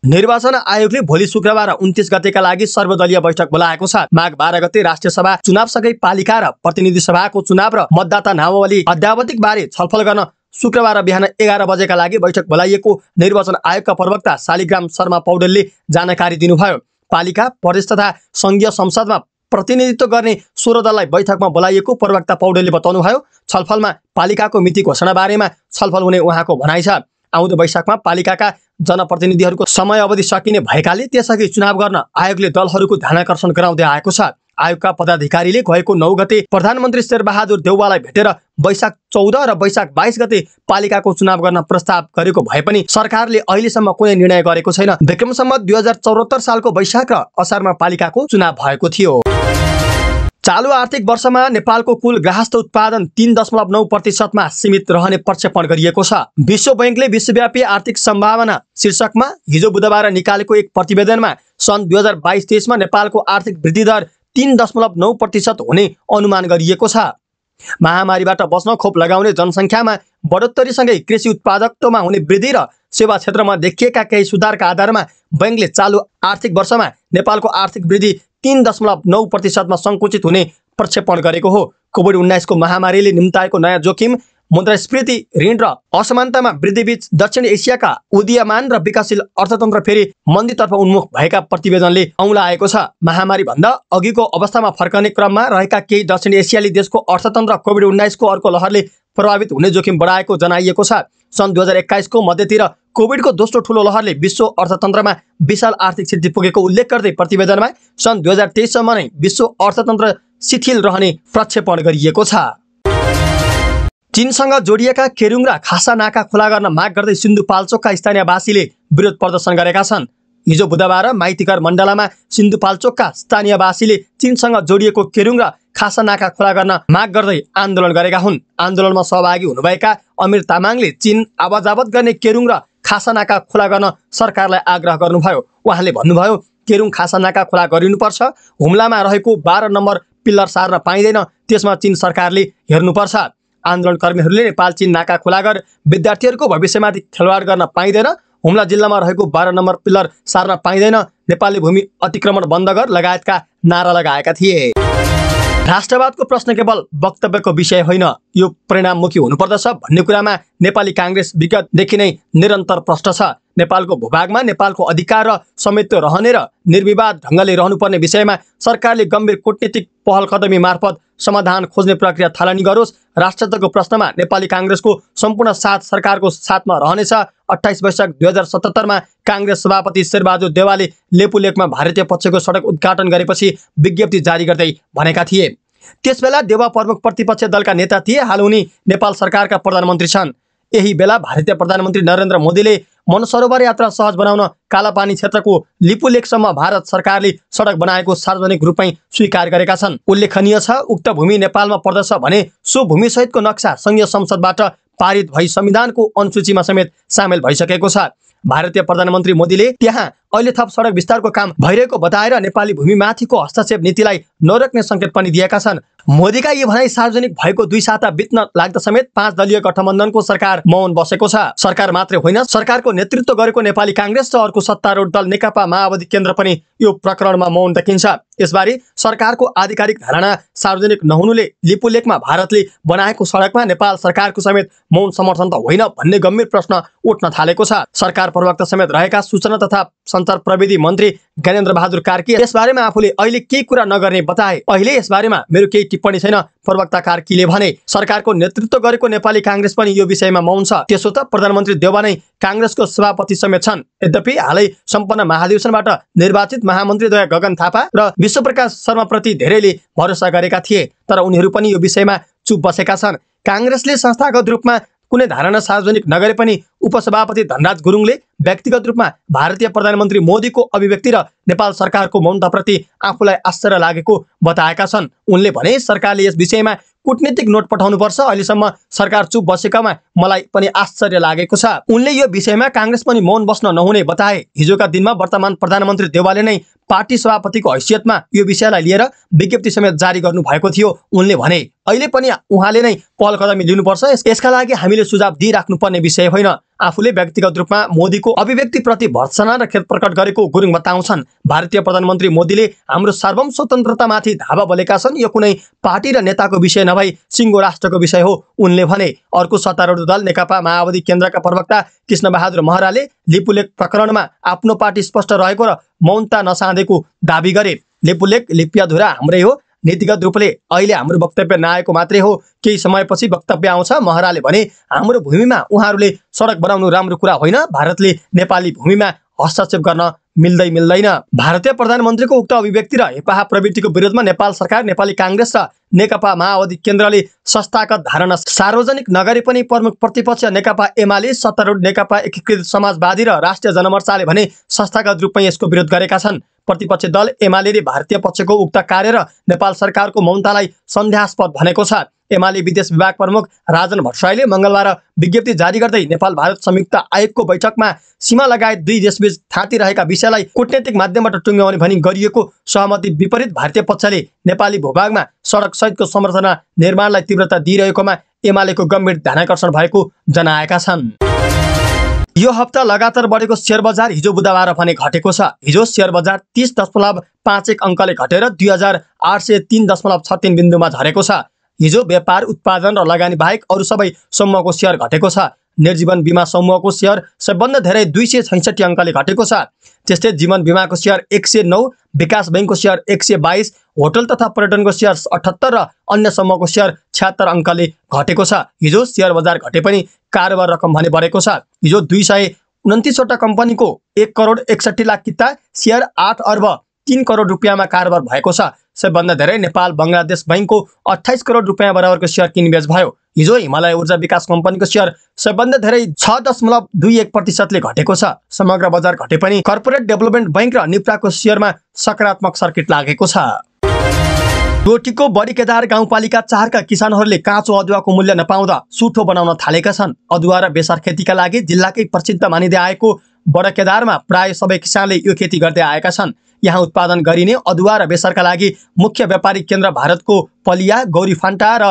निर्वाचन आयोगले भोलि शुक्रबार उन्तिस गतेका लागि सर्वदलीय बैठक बोलाएको छ माघ बाह्र गते राष्ट्रिय सभा चुनावसँगै पालिका र प्रतिनिधि सभाको चुनाव र मतदाता नामावली अध्यावधिक बारे छलफल गर्न शुक्रबार बिहान एघार बजेका लागि बैठक बोलाइएको निर्वाचन आयोगका प्रवक्ता शालिग्राम शर्मा पौडेलले जानकारी दिनुभयो पालिका प्रदेश तथा संघीय संसदमा प्रतिनिधित्व गर्ने सोह्र दललाई बैठकमा बोलाइएको प्रवक्ता पौडेलले बताउनुभयो छलफलमा पालिकाको मिति घोषणा बारेमा छलफल हुने उहाँको भनाइ छ आउँदो वैशाखमा पालिकाका जनप्रतिनिधिहरूको समय अवधि सकिने भएकाले त्यसअघि चुनाव गर्न आयोगले दलहरूको ध्यानकर्षण गराउँदै आएको छ आयोगका पदाधिकारीले गएको नौ गते प्रधानमन्त्री शेरबहादुर देउवालाई भेटेर वैशाख चौध र वैशाख बाइस गते पालिकाको चुनाव गर्न प्रस्ताव गरेको भए पनि सरकारले अहिलेसम्म कुनै निर्णय गरेको छैन विक्रमसम्म दुई हजार चौरात्तर सालको वैशाख र असारमा पालिकाको चुनाव भएको थियो चालु आर्थिक वर्षमा नेपालको कुल ग्राहस्थ उत्पादन तीन दशमलव नौ प्रतिशतमा सीमित रहने प्रक्षेपण गरिएको छ विश्व बैङ्कले विश्वव्यापी आर्थिक सम्भावना शीर्षकमा हिजो बुधबार निकालेको एक प्रतिवेदनमा सन् दुई हजार बाइस तेइसमा नेपालको आर्थिक वृद्धि दर तीन दशमलव नौ प्रतिशत हुने अनुमान गरिएको छ महामारीबाट बस्न खोप लगाउने जनसङ्ख्यामा बढोत्तरीसँगै कृषि उत्पादकत्वमा हुने वृद्धि र सेवा क्षेत्रमा देखिएका केही सुधारका आधारमा बैङ्कले चालु आर्थिक वर्षमा नेपालको आर्थिक वृद्धि तिन दशमलव नौ प्रतिशतमा सङ्कुचित हुने प्रक्षेपण गरेको हो कोभिड उन्नाइसको महामारीले निम्ताएको नयाँ जोखिम मुद्रास्फीति ऋण र असमानतामा वृद्धिबीच दक्षिण एसियाका उदीयमान र विकासशील अर्थतन्त्र फेरि मन्दीतर्फ उन्मुख भएका प्रतिवेदनले औँला आएको छ महामारी भन्दा अघिको अवस्थामा फर्कने क्रममा रहेका केही दक्षिण एसियाली देशको अर्थतन्त्र कोभिड उन्नाइसको अर्को लहरले प्रभावित हुने जोखिम बढाएको जनाइएको छ सन् दुई हजार एक्काइसको मध्यतिर कोभिडको दोस्रो ठुलो लहरले विश्व अर्थतन्त्रमा विशाल आर्थिक क्षति पुगेको उल्लेख गर्दै प्रतिवेदनमा सन् दुई हजार तेइससम्म नै विश्व अर्थतन्त्र शिथिल रहने प्रक्षेपण गरिएको छ चिनसँग जोडिएका केरुङ र खासा नाका खुला गर्न माग गर्दै सिन्धुपाल्चोकका स्थानीयवासीले विरोध प्रदर्शन गरेका छन् हिजो बुधबार माइतीघर मण्डलामा सिन्धुपाल्चोकका स्थानीयवासीले चिनसँग जोडिएको केरुङ र खासा नाका खोला गर्न माग गर्दै आन्दोलन गरेका हुन् आन्दोलनमा सहभागी हुनुभएका अमिर तामाङले चीन आवाजावत गर्ने केरुङ र खासा नाका खोला गर्न सरकारलाई आग्रह गर्नुभयो उहाँले भन्नुभयो केरुङ खासा नाका खोला गरिनुपर्छ हुम्लामा रहेको बाह्र नम्बर पिल्लर सार्न पाइँदैन त्यसमा चिन सरकारले हेर्नुपर्छ आन्दोलनकर्मीहरूले नेपाल चिन नाका खोला गर विद्यार्थीहरूको भविष्यमाथि खेलवाड गर्न पाइँदैन हुम्ला जिल्लामा रहेको बाह्र नम्बर पिल्लर सार्न पाइँदैन नेपाली भूमि अतिक्रमण बन्द गर लगायतका नारा लगाएका थिए राष्ट्रवादको प्रश्न केवल वक्तव्यको विषय होइन यो परिणाममुखी हुनुपर्दछ भन्ने कुरामा नेपाली काङ्ग्रेस विगतदेखि नै निरन्तर प्रष्ट छ नेपालको भूभागमा नेपालको अधिकार र समेत रहने र निर्विवाद ढङ्गले रहनुपर्ने विषयमा सरकारले गम्भीर कुटनीतिक पहल कदमी मार्फत समाधान खोज्ने प्रक्रिया थालनी गरोस् राष्ट्रत्वको प्रश्नमा नेपाली काङ्ग्रेसको सम्पूर्ण साथ सरकारको साथमा रहनेछ अठाइस वैशाख दुई हजार सतहत्तरमा काङ्ग्रेस सभापति शेरबहादुर देवाले लेपुलेकमा भारतीय पक्षको सडक उद्घाटन गरेपछि विज्ञप्ति जारी गर्दै भनेका थिए त्यसबेला देवा प्रमुख प्रतिपक्ष दलका नेता थिए हाल उनी नेपाल सरकारका प्रधानमन्त्री छन् यही बेला भारतीय प्रधानमन्त्री नरेन्द्र मोदीले मनसरोवर यात्रा सहज बनाउन कालापानी क्षेत्रको लिपुलेकसम्म भारत सरकारले सडक बनाएको सार्वजनिक रूपमै स्वीकार गरेका छन् उल्लेखनीय छ उक्त भूमि नेपालमा पर्दछ भने सो भूमिसहितको नक्सा संघीय संसदबाट पारित भई संविधानको अनुसूचीमा समेत सामेल भइसकेको छ भारतीय प्रधानमन्त्री मोदीले त्यहाँ अहिले थप सडक विस्तारको काम भइरहेको बताएर नेपाली भूमिमाथिको हस्तक्षेप नीतिलाई नरोक्ने सङ्केत पनि दिएका छन् मोदीका यी भनाइ सार्वजनिक भएको दुई साता बित्न लाग्दा समेत पाँच दलीय गठबन्धनको सरकार मौन बसेको छ सरकार मात्रै होइन सरकारको नेतृत्व गरेको नेपाली काङ्ग्रेस र अर्को सत्तारूढ दल नेकपा माओवादी केन्द्र पनि यो प्रकरणमा मौन देखिन्छ यसबारे सरकारको आधिकारिक धारणा सार्वजनिक नहुनुले लिपुलेखमा भारतले बनाएको सडकमा नेपाल सरकारको समेत मौन समर्थन त होइन भन्ने गम्भीर प्रश्न उठ्न थालेको छ सरकार प्रवक्ता समेत रहेका सूचना तथा सञ्चार प्रविधि मन्त्री ज्ञानेन्द्र बहादुर कार्की यसबारेमा आफूले अहिले केही कुरा नगर्ने बताए अहिले यसबारेमा मेरो केही टिप्पणी छैन प्रवक्ता कार्कीले भने सरकारको नेतृत्व गरेको नेपाली काङ्ग्रेस पनि यो विषयमा मौन छ त्यसो त प्रधानमन्त्री देवा नै काङ्ग्रेसको सभापति समेत छन् यद्यपि हालै सम्पन्न महाधिवेशनबाट निर्वाचित महामन्त्रीद्वय गगन थापा र विश्वप्रकाश शर्माप्रति धेरैले भरोसा गरेका थिए तर उनीहरू पनि यो विषयमा चुप बसेका छन् काङ्ग्रेसले संस्थागत रूपमा कुनै धारणा सार्वजनिक नगरे पनि उपसभापति धनराज गुरुङले व्यक्तिगत रूपमा भारतीय प्रधानमन्त्री मोदीको अभिव्यक्ति र नेपाल सरकारको मौनताप्रति आफूलाई आश्चर्य लागेको बताएका छन् उनले भने सरकारले यस विषयमा कुटनीतिक नोट पठाउनुपर्छ अहिलेसम्म सरकार चुप बसेकामा मलाई पनि आश्चर्य लागेको छ उनले यो विषयमा काङ्ग्रेस पनि मौन बस्न नहुने बताए हिजोका दिनमा वर्तमान प्रधानमन्त्री देवालले नै पार्टी सभापतिको हैसियतमा यो विषयलाई लिएर विज्ञप्ति समेत जारी गर्नु भएको थियो उनले भने अहिले पनि उहाँले नै पहल कदमी लिनुपर्छ यसका लागि हामीले सुझाव दिइराख्नुपर्ने विषय होइन आफूले व्यक्तिगत रूपमा मोदीको अभिव्यक्ति प्रति भर्सना र खेत प्रकट गरेको गुरुङ बताउँछन् भारतीय प्रधानमन्त्री मोदीले हाम्रो सार्वम स्वतन्त्रतामाथि धावा बोलेका छन् यो कुनै पार्टी र नेताको विषय नभई सिङ्गो राष्ट्रको विषय हो उनले भने अर्को सत्तारूढ दल नेकपा माओवादी केन्द्रका प्रवक्ता कृष्ण बहादुर महराले लिपुलेख प्रकरणमा आफ्नो पार्टी स्पष्ट रहेको र मौनता नसाधेको दावी गरे लेपुलेक लिपियाधुरा हाम्रै हो नीतिगत रूपले अहिले हाम्रो वक्तव्य नआएको मात्रै हो केही समयपछि वक्तव्य आउँछ महराले भने हाम्रो भूमिमा उहाँहरूले सडक बनाउनु राम्रो कुरा होइन भारतले नेपाली भूमिमा हस्तक्षेप गर्न मिल्दै मिल्दैन भारतीय प्रधानमन्त्रीको उक्त अभिव्यक्ति र हेपाहा प्रवृत्तिको विरोधमा नेपाल सरकार नेपाली काङ्ग्रेस र नेकपा माओवादी केन्द्रले संस्थागत धारणा सार्वजनिक नगरे पनि प्रमुख प्रतिपक्ष नेकपा एमाले सत्तारूढ नेकपा एकीकृत समाजवादी र राष्ट्रिय जनमोर्चाले भने संस्थागत रूपमै यसको विरोध गरेका छन् प्रतिपक्ष दल एमाले भारतीय पक्षको उक्त कार्य र नेपाल सरकारको मौनतालाई सन्ध्यास्पद भनेको छ एमाले विदेश विभाग प्रमुख राजन भट्टराईले मङ्गलबार विज्ञप्ति जारी गर्दै नेपाल भारत संयुक्त आयोगको बैठकमा सीमा लगायत दुई देशबीच रहेका विषयलाई कुटनैतिक माध्यमबाट टुङ्ग्याउने भनी गरिएको सहमति विपरीत भारतीय पक्षले नेपाली भूभागमा सडक सहितको संरचना निर्माणलाई तीव्रता दिइरहेकोमा एमालेको गम्भीर ध्यानकर्षण भएको जनाएका छन् यो हप्ता लगातार बढेको सेयर बजार हिजो बुधबार भने घटेको छ हिजो सेयर बजार तिस दशमलव पाँच एक अङ्कले घटेर दुई हजार आठ सय तिन दशमलव छ तिन बिन्दुमा झरेको छ हिजो व्यापार उत्पादन र लगानी बाहेक अरू सबै समूहको सेयर घटेको छ निर्जीवन बिमा समूहको सेयर सबभन्दा धेरै दुई सय छैसठी अङ्कले घटेको छ त्यस्तै जीवन बिमाको सेयर एक सय नौ विकास बैङ्कको सेयर एक सय बाइस होटल तथा पर्यटनको सेयर अठहत्तर र अन्य समूहको सेयर छ्यात्तर अङ्कले घटेको छ हिजो सेयर बजार घटे पनि कारोबार रकम भने बढेको छ हिजो दुई सय उन्तिसवटा कम्पनीको एक करोड एकसट्ठी लाख किता सेयर आठ अर्ब तिन करोड रुपियाँमा कारोबार भएको छ सबैभन्दा धेरै नेपाल बङ्गलादेश बैङ्कको अठाइस करोड रुपियाँ बराबरको सेयर किनबेच भयो हिजो हिमालय ऊर्जा विकास कम्पनीको सेयर सबैभन्दा धेरै छ दशमलव दुई एक प्रतिशतले घटेको छ समग्र बजार घटे पनि कर्पोरेट डेभलपमेन्ट बैङ्क र निप्राको सेयरमा सकारात्मक सर्किट लागेको छ डोटीको केदार गाउँपालिका चारका किसानहरूले काँचो अदुवाको मूल्य नपाउँदा सुठो बनाउन थालेका छन् अदुवा र बेसार खेतीका लागि जिल्लाकै प्रसिद्ध मानिँदै आएको बडकेदारमा प्राय सबै किसानले यो खेती गर्दै आएका छन् यहाँ उत्पादन गरिने अदुवा र बेसरका लागि मुख्य व्यापारिक केन्द्र भारतको पलिया गौरीफान्टा र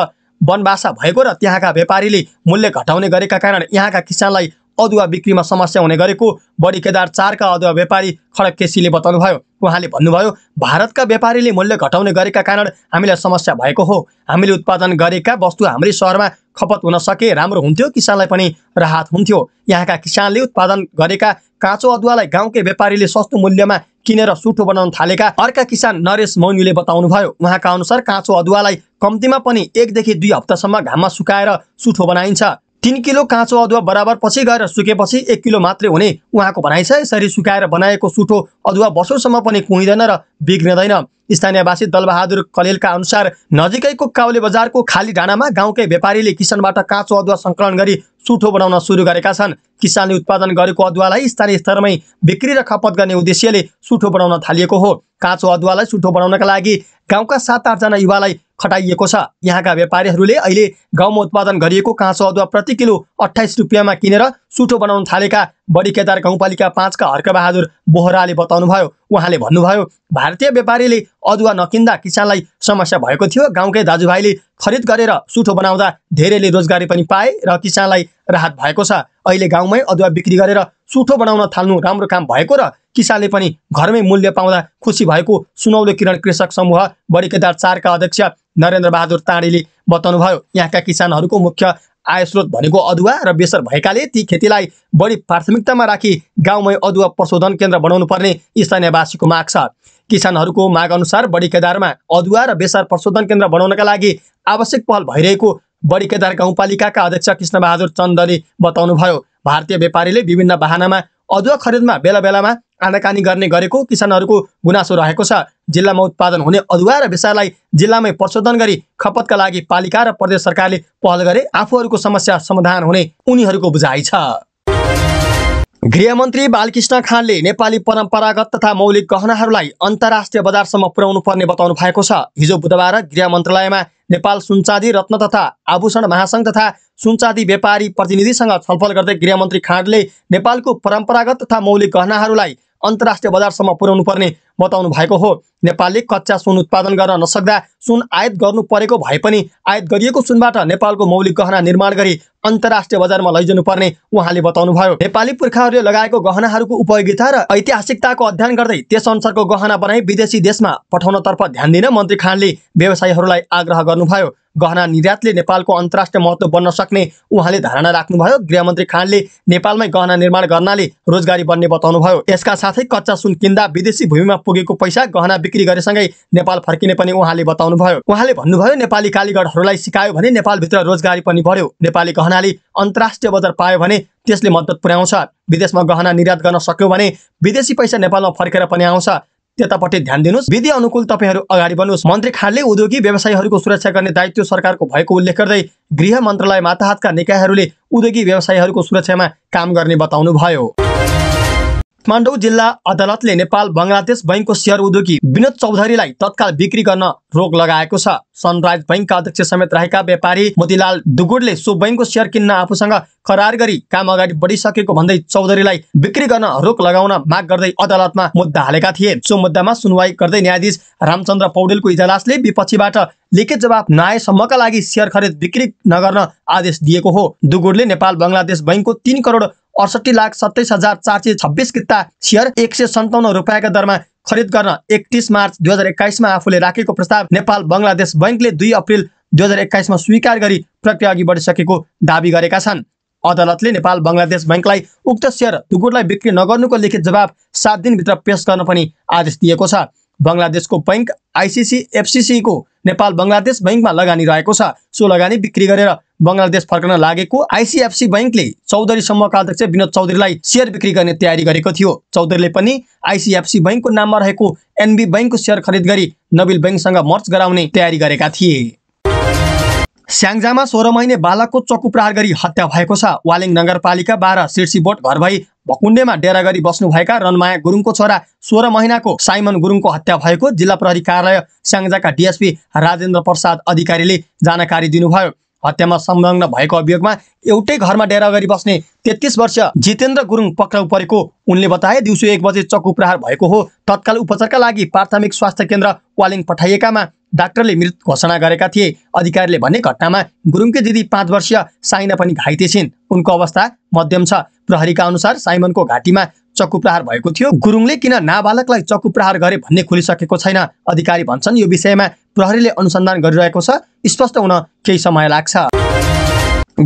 वनबासा भएको र त्यहाँका व्यापारीले मूल्य घटाउने गरेका कारण यहाँका किसानलाई अदुवा बिक्रीमा समस्या हुने गरेको बढी केदार चारका अदुवा व्यापारी खडक केसीले बताउनुभयो उहाँले भन्नुभयो भारतका व्यापारीले मूल्य घटाउने गरेका कारण हामीलाई समस्या भएको हो हामीले उत्पादन गरेका वस्तु हाम्रै सहरमा खपत हुन सके राम्रो हुन्थ्यो किसानलाई पनि राहत हुन्थ्यो यहाँका किसानले उत्पादन गरेका काँचो अदुवालाई गाउँकै व्यापारीले सस्तो मूल्यमा किनेर सुठो बनाउन थालेका अर्का किसान नरेश मौनीले बताउनुभयो उहाँका अनुसार काँचो अदुवालाई कम्तीमा पनि एकदेखि दुई हप्तासम्म घाममा सुकाएर सुठो बनाइन्छ तिन किलो काँचो अदुवा बराबर पछि गएर सुकेपछि एक किलो मात्रै हुने उहाँको भनाइ छ यसरी सुकाएर बनाएको सुठो अदुवा वर्षौँसम्म पनि कुहिँदैन र बिग्रिँदैन स्थानीयवासी दलबहादुर कलेलका अनुसार नजिकैको काउले बजारको खाली डाँडामा गाउँकै व्यापारीले किसानबाट काँचो अदुवा सङ्कलन गरी सुठो बनाउन सुरु गरेका छन् किसानले उत्पादन गरेको अदुवालाई स्थानीय स्तरमै बिक्री र खपत गर्ने उद्देश्यले सुठो बनाउन थालिएको हो काँचो अदुवालाई सुठो बनाउनका लागि गाउँका सात आठजना युवालाई खटाइएको छ यहाँका व्यापारीहरूले अहिले गाउँमा उत्पादन गरिएको काँचो अदुवा प्रति किलो अठाइस रुपियाँमा किनेर सुठो बनाउन थालेका बडी केदार गाउँपालिका पाँचका हर्कबहादुर बोहराले बताउनुभयो उहाँले भन्नुभयो भारतीय व्यापारीले अदुवा नकिन्दा किसानलाई समस्या भएको थियो गाउँकै दाजुभाइले खरिद गरेर सुठो बनाउँदा धेरैले रोजगारी पनि पाए र किसानलाई राहत भएको छ अहिले गाउँमै अदुवा बिक्री गरेर सुठो बनाउन थाल्नु राम्रो काम भएको र किसानले पनि घरमै मूल्य पाउँदा खुसी भएको सुनौलो किरण कृषक समूह बडी केदार चारका अध्यक्ष नरेन्द्र बहादुर बताउनु बताउनुभयो यहाँका किसानहरूको मुख्य आय स्रोत भनेको अदुवा र बेसर भएकाले ती खेतीलाई बढी प्राथमिकतामा राखी गाउँमै अदुवा प्रशोधन केन्द्र बनाउनु पर्ने स्थानीयवासीको माग छ किसानहरूको माग अनुसार बढी केदारमा अदुवा र बेसार प्रशोधन केन्द्र बनाउनका लागि आवश्यक पहल भइरहेको बढी केदार गाउँपालिकाका अध्यक्ष कृष्णबहादुर चन्दले बताउनुभयो भारतीय व्यापारीले विभिन्न वाहनामा अदुवा खरिदमा बेला बेलामा काँडाकानी गर्ने गरेको किसानहरूको गुनासो रहेको छ जिल्लामा उत्पादन हुने अदुवा र भेसालाई जिल्लामै प्रशोधन गरी खपतका लागि पालिका र प्रदेश सरकारले पहल गरे आफूहरूको समस्या समाधान हुने उनीहरूको बुझाइ छ गृहमन्त्री बालकृष्ण खानले नेपाली परम्परागत तथा मौलिक गहनाहरूलाई अन्तर्राष्ट्रिय बजारसम्म पुर्याउनु पर्ने बताउनु भएको छ हिजो बुधबार गृह मन्त्रालयमा नेपाल सुनचाँदी रत्न तथा आभूषण महासङ्घ तथा सुनचाँदी व्यापारी प्रतिनिधिसँग छलफल गर्दै गृहमन्त्री खाँडले नेपालको परम्परागत तथा मौलिक गहनाहरूलाई अन्तर्राष्ट्रिय बजारसम्म पुर्याउनु पर्ने बताउनु भएको हो नेपालले कच्चा सुन उत्पादन गर्न नसक्दा सुन आयात गर्नु परेको भए पनि आयात गरिएको सुनबाट नेपालको मौलिक गहना निर्माण गरी अन्तर्राष्ट्रिय बजारमा लैजानुपर्ने उहाँले बताउनुभयो नेपाली पुर्खाहरूले लगाएको गहनाहरूको उपयोगिता र ऐतिहासिकताको अध्ययन गर्दै त्यस त्यसअनुसारको गहना बनाई विदेशी देशमा पठाउनतर्फ ध्यान दिन मन्त्री खानले व्यवसायीहरूलाई आग्रह गर्नुभयो गहना निर्यातले नेपालको अन्तर्राष्ट्रिय महत्त्व बन्न सक्ने उहाँले धारणा राख्नुभयो गृहमन्त्री खानले नेपालमै गहना निर्माण गर्नाले रोजगारी बन्ने बताउनुभयो यसका साथै कच्चा सुन किन्दा विदेशी भूमिमा पुगेको पैसा गहना बिक्री गरेसँगै नेपाल फर्किने पनि उहाँले बताउनुभयो उहाँले भन्नुभयो नेपाली कालीगढहरूलाई सिकायो भने नेपालभित्र रोजगारी पनि बढ्यो नेपाली गहनाले अन्तर्राष्ट्रिय बजार पायो भने त्यसले मद्दत पुर्याउँछ विदेशमा गहना निर्यात गर्न सक्यो भने विदेशी पैसा नेपालमा फर्केर पनि आउँछ त्यतापट्टि ध्यान दिनुहोस् विधि अनुकूल तपाईँहरू अगाडि बढ्नुहोस् मन्त्री खालले उद्योगी व्यवसायीहरूको सुरक्षा गर्ने दायित्व सरकारको भएको उल्लेख गर्दै गृह मन्त्रालय माताहातका निकायहरूले उद्योगी व्यवसायीहरूको सुरक्षामा काम गर्ने बताउनुभयो काठमाडौँ जिल्ला अदालतले नेपाल बङ्गलादेश बैङ्कको सेयर उद्योगी विनोद चौधरीलाई तत्काल बिक्री गर्न रोक लगाएको छ सनराइज बैङ्कका अध्यक्ष समेत रहेका व्यापारी मोतीलाल दुगुडले सो बैङ्कको सेयर किन्न आफूसँग करार गरी काम अगाडि बढिसकेको भन्दै चौधरीलाई बिक्री गर्न रोक लगाउन माग गर्दै अदालतमा मुद्दा हालेका थिए सो मुद्दामा सुनवाई गर्दै न्यायाधीश रामचन्द्र पौडेलको इजलासले विपक्षीबाट लिखित जवाब नआएसम्मका लागि सेयर खरिद बिक्री नगर्न आदेश दिएको हो दुगुडले नेपाल बङ्गलादेश बैङ्कको तिन करोड अडसठी लाख सत्ताइस हजार चार सय छब्बिस किता सेयर एक सय सन्ताउन्न रुपियाँका दरमा खरिद गर्न एकतिस मार्च दुई हजार एक्काइसमा आफूले राखेको प्रस्ताव नेपाल बङ्गलादेश बैङ्कले दुई अप्रेल दुई हजार एक्काइसमा स्वीकार गरी प्रक्रिया अघि बढिसकेको दावी गरेका छन् अदालतले नेपाल बङ्गलादेश बैङ्कलाई उक्त सेयर दुगुरलाई बिक्री नगर्नुको लिखित जवाब सात दिनभित्र पेश गर्न पनि आदेश दिएको छ बङ्गलादेशको बैङ्क आइसिसी एफसिसीको नेपाल बङ्गलादेश बैङ्कमा लगानी रहेको छ सो लगानी बिक्री गरेर बङ्गलादेश फर्कन लागेको आइसिएफसी ब्याङ्कले चौधरी समूहका अध्यक्ष विनोद चौधरीलाई सेयर बिक्री गर्ने तयारी गरेको थियो चौधरीले पनि आइसिएफसी ब्याङ्कको नाममा रहेको एनबी ब्याङ्कको सेयर खरिद गरी नबिल ब्याङ्कसँग मर्च गराउने तयारी गरेका थिए स्याङ्जामा सोह्र महिने बालकको चक्कु प्रहार गरी हत्या भएको छ वालिङ नगरपालिका बाह्र सिर्सी बोट घर भई भकुण्डेमा डेरा गरी बस्नुभएका रनमाया गुरुङको छोरा सोह्र महिनाको साइमन गुरुङको हत्या भएको जिल्ला प्रहरी कार्यालय स्याङ्जाका डिएसपी राजेन्द्र प्रसाद अधिकारीले जानकारी दिनुभयो हत्यामा संलग्न भएको अभियोगमा एउटै घरमा डेरा गरी बस्ने तेत्तिस वर्ष जितेन्द्र गुरुङ पक्राउ परेको उनले बताए दिउँसो एक बजे चक्कु प्रहार भएको हो तत्काल उपचारका लागि प्राथमिक स्वास्थ्य केन्द्र वालिङ पठाइएकामा डाक्टरले मृत घोषणा गरेका थिए अधिकारीले भने घटनामा गुरुङकै दिदी पाँच वर्षीय साइना पनि घाइते छिन् उनको अवस्था मध्यम छ प्रहरीका अनुसार साइमनको घाँटीमा चक्कु प्रहार भएको थियो गुरुङले किन नाबालकलाई चक्कु प्रहार गरे भन्ने खुलिसकेको छैन अधिकारी भन्छन् यो विषयमा प्रहरीले अनुसन्धान गरिरहेको छ स्पष्ट हुन केही समय लाग्छ